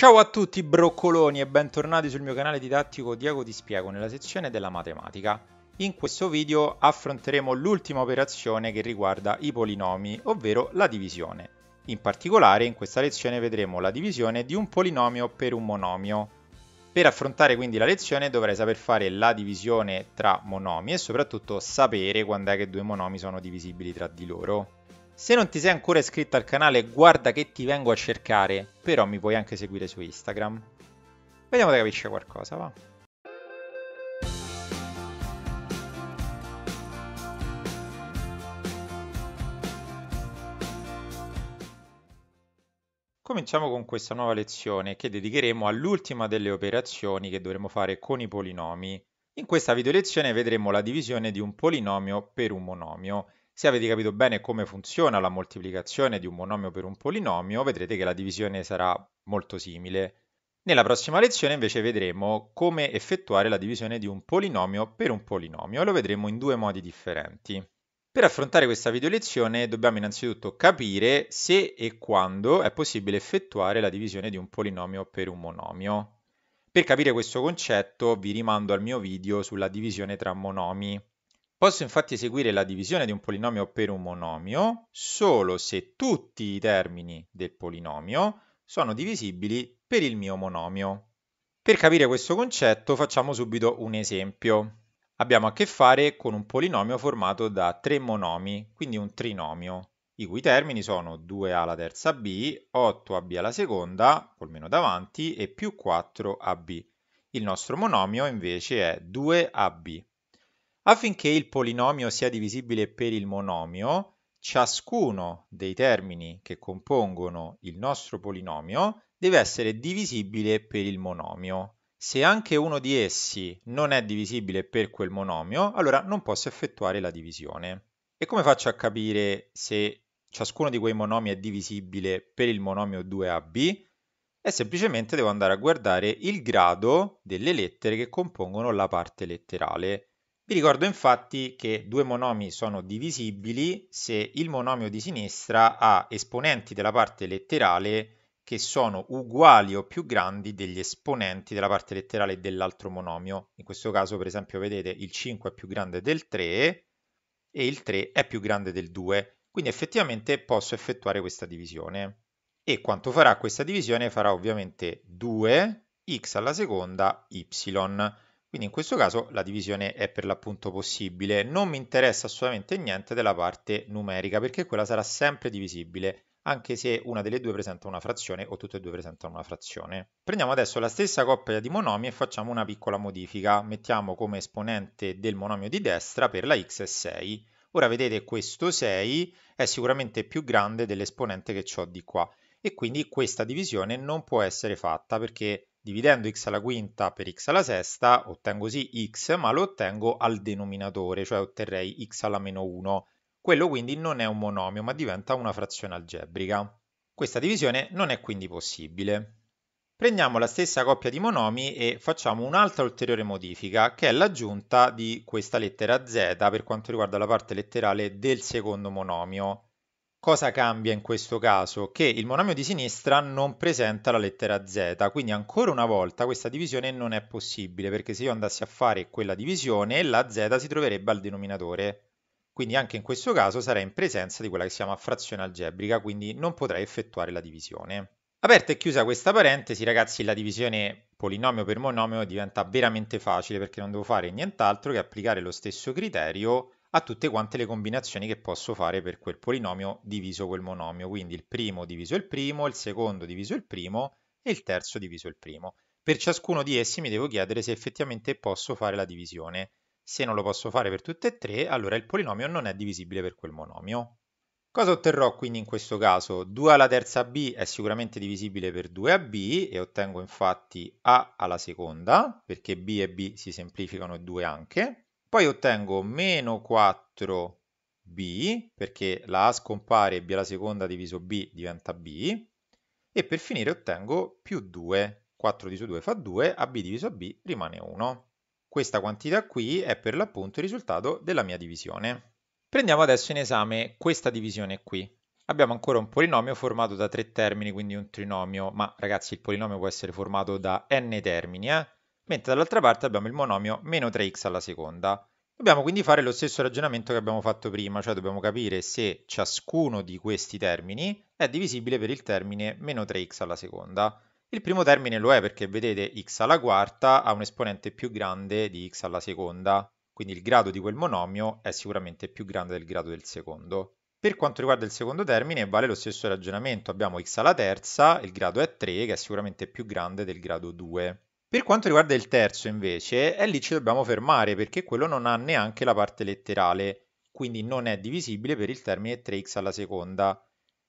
Ciao a tutti broccoloni e bentornati sul mio canale didattico Diego Ti Spiego nella sezione della matematica. In questo video affronteremo l'ultima operazione che riguarda i polinomi, ovvero la divisione. In particolare in questa lezione vedremo la divisione di un polinomio per un monomio. Per affrontare quindi la lezione dovrai saper fare la divisione tra monomi e soprattutto sapere quando è che due monomi sono divisibili tra di loro. Se non ti sei ancora iscritto al canale guarda che ti vengo a cercare, però mi puoi anche seguire su Instagram. Vediamo se capisce qualcosa, va. Cominciamo con questa nuova lezione che dedicheremo all'ultima delle operazioni che dovremo fare con i polinomi. In questa video lezione vedremo la divisione di un polinomio per un monomio se avete capito bene come funziona la moltiplicazione di un monomio per un polinomio, vedrete che la divisione sarà molto simile. Nella prossima lezione invece vedremo come effettuare la divisione di un polinomio per un polinomio e lo vedremo in due modi differenti. Per affrontare questa video lezione dobbiamo innanzitutto capire se e quando è possibile effettuare la divisione di un polinomio per un monomio. Per capire questo concetto vi rimando al mio video sulla divisione tra monomi. Posso infatti eseguire la divisione di un polinomio per un monomio solo se tutti i termini del polinomio sono divisibili per il mio monomio. Per capire questo concetto facciamo subito un esempio. Abbiamo a che fare con un polinomio formato da tre monomi, quindi un trinomio, i cui termini sono 2a alla terza b, 8ab alla seconda, col meno davanti, e più 4ab. Il nostro monomio invece è 2ab. Affinché il polinomio sia divisibile per il monomio, ciascuno dei termini che compongono il nostro polinomio deve essere divisibile per il monomio. Se anche uno di essi non è divisibile per quel monomio, allora non posso effettuare la divisione. E come faccio a capire se ciascuno di quei monomi è divisibile per il monomio 2ab? E semplicemente devo andare a guardare il grado delle lettere che compongono la parte letterale. Vi ricordo infatti che due monomi sono divisibili se il monomio di sinistra ha esponenti della parte letterale che sono uguali o più grandi degli esponenti della parte letterale dell'altro monomio. In questo caso, per esempio, vedete il 5 è più grande del 3 e il 3 è più grande del 2. Quindi effettivamente posso effettuare questa divisione. E quanto farà questa divisione? Farà ovviamente 2x alla seconda y. Quindi in questo caso la divisione è per l'appunto possibile. Non mi interessa assolutamente niente della parte numerica perché quella sarà sempre divisibile anche se una delle due presenta una frazione o tutte e due presentano una frazione. Prendiamo adesso la stessa coppia di monomi e facciamo una piccola modifica. Mettiamo come esponente del monomio di destra per la x 6. Ora vedete questo 6 è sicuramente più grande dell'esponente che ho di qua e quindi questa divisione non può essere fatta perché Dividendo x alla quinta per x alla sesta ottengo sì x, ma lo ottengo al denominatore, cioè otterrei x alla meno 1. Quello quindi non è un monomio, ma diventa una frazione algebrica. Questa divisione non è quindi possibile. Prendiamo la stessa coppia di monomi e facciamo un'altra ulteriore modifica, che è l'aggiunta di questa lettera z per quanto riguarda la parte letterale del secondo monomio. Cosa cambia in questo caso? Che il monomio di sinistra non presenta la lettera z, quindi ancora una volta questa divisione non è possibile, perché se io andassi a fare quella divisione, la z si troverebbe al denominatore. Quindi anche in questo caso sarei in presenza di quella che si chiama frazione algebrica, quindi non potrei effettuare la divisione. Aperta e chiusa questa parentesi, ragazzi, la divisione polinomio per monomio diventa veramente facile perché non devo fare nient'altro che applicare lo stesso criterio a tutte quante le combinazioni che posso fare per quel polinomio diviso quel monomio, quindi il primo diviso il primo, il secondo diviso il primo e il terzo diviso il primo. Per ciascuno di essi mi devo chiedere se effettivamente posso fare la divisione. Se non lo posso fare per tutte e tre, allora il polinomio non è divisibile per quel monomio. Cosa otterrò quindi in questo caso? 2 alla terza b è sicuramente divisibile per 2ab e ottengo infatti a alla seconda, perché b e b si semplificano e 2 anche, poi ottengo meno 4b, perché la A scompare e B alla seconda diviso B diventa B, e per finire ottengo più 2, 4 diviso 2 fa 2, AB diviso B rimane 1. Questa quantità qui è per l'appunto il risultato della mia divisione. Prendiamo adesso in esame questa divisione qui. Abbiamo ancora un polinomio formato da tre termini, quindi un trinomio, ma ragazzi il polinomio può essere formato da n termini, eh? mentre dall'altra parte abbiamo il monomio meno 3x alla seconda. Dobbiamo quindi fare lo stesso ragionamento che abbiamo fatto prima, cioè dobbiamo capire se ciascuno di questi termini è divisibile per il termine meno 3x alla seconda. Il primo termine lo è perché vedete x alla quarta ha un esponente più grande di x alla seconda, quindi il grado di quel monomio è sicuramente più grande del grado del secondo. Per quanto riguarda il secondo termine vale lo stesso ragionamento, abbiamo x alla terza, il grado è 3 che è sicuramente più grande del grado 2. Per quanto riguarda il terzo invece, è lì ci dobbiamo fermare perché quello non ha neanche la parte letterale, quindi non è divisibile per il termine 3x alla seconda.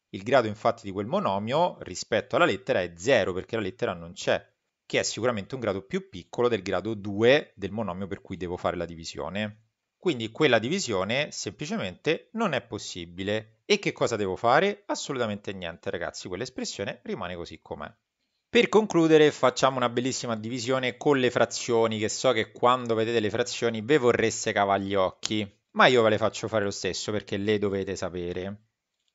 Il grado infatti di quel monomio rispetto alla lettera è 0 perché la lettera non c'è, che è sicuramente un grado più piccolo del grado 2 del monomio per cui devo fare la divisione. Quindi quella divisione semplicemente non è possibile. E che cosa devo fare? Assolutamente niente ragazzi, quell'espressione rimane così com'è. Per concludere facciamo una bellissima divisione con le frazioni che so che quando vedete le frazioni ve vorreste cavargli occhi, ma io ve le faccio fare lo stesso perché le dovete sapere.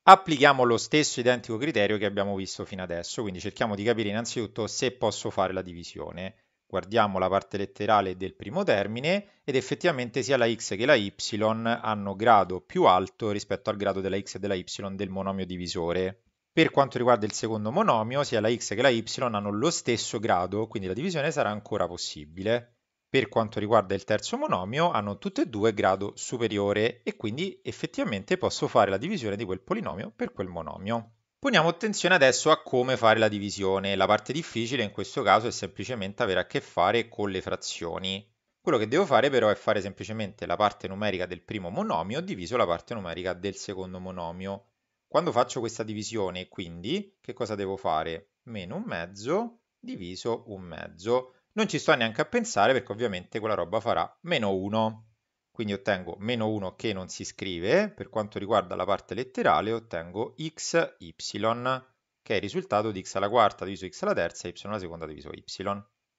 Applichiamo lo stesso identico criterio che abbiamo visto fino adesso, quindi cerchiamo di capire innanzitutto se posso fare la divisione. Guardiamo la parte letterale del primo termine ed effettivamente sia la x che la y hanno grado più alto rispetto al grado della x e della y del monomio divisore. Per quanto riguarda il secondo monomio, sia la x che la y hanno lo stesso grado, quindi la divisione sarà ancora possibile. Per quanto riguarda il terzo monomio, hanno tutte e due grado superiore e quindi effettivamente posso fare la divisione di quel polinomio per quel monomio. Poniamo attenzione adesso a come fare la divisione. La parte difficile in questo caso è semplicemente avere a che fare con le frazioni. Quello che devo fare però è fare semplicemente la parte numerica del primo monomio diviso la parte numerica del secondo monomio. Quando faccio questa divisione, quindi, che cosa devo fare? Meno un mezzo diviso un mezzo. Non ci sto neanche a pensare perché ovviamente quella roba farà meno 1. Quindi ottengo meno 1 che non si scrive, per quanto riguarda la parte letterale ottengo xy, che è il risultato di x alla quarta diviso x alla terza y alla seconda diviso y.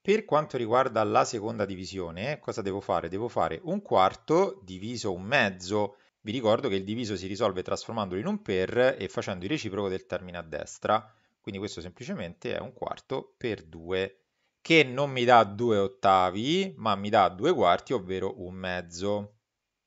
Per quanto riguarda la seconda divisione, cosa devo fare? Devo fare un quarto diviso un mezzo, vi ricordo che il diviso si risolve trasformandolo in un per e facendo il reciproco del termine a destra, quindi questo semplicemente è un quarto per 2, che non mi dà due ottavi, ma mi dà due quarti, ovvero un mezzo.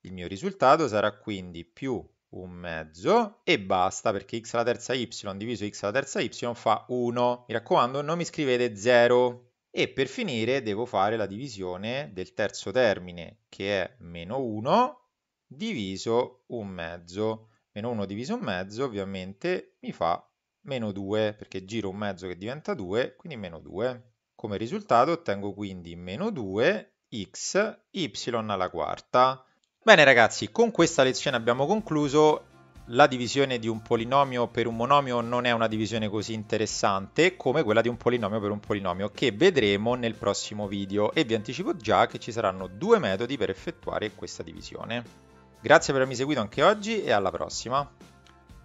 Il mio risultato sarà quindi più un mezzo e basta perché x alla terza y diviso x alla terza y fa 1. Mi raccomando, non mi scrivete 0. E per finire devo fare la divisione del terzo termine, che è meno 1, diviso un mezzo. Meno 1 diviso un mezzo ovviamente mi fa meno 2, perché giro un mezzo che diventa 2, quindi meno 2. Come risultato ottengo quindi meno 2x y alla quarta. Bene ragazzi, con questa lezione abbiamo concluso. La divisione di un polinomio per un monomio non è una divisione così interessante come quella di un polinomio per un polinomio che vedremo nel prossimo video e vi anticipo già che ci saranno due metodi per effettuare questa divisione. Grazie per avermi seguito anche oggi e alla prossima.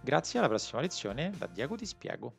Grazie alla prossima lezione da Diego Ti Spiego.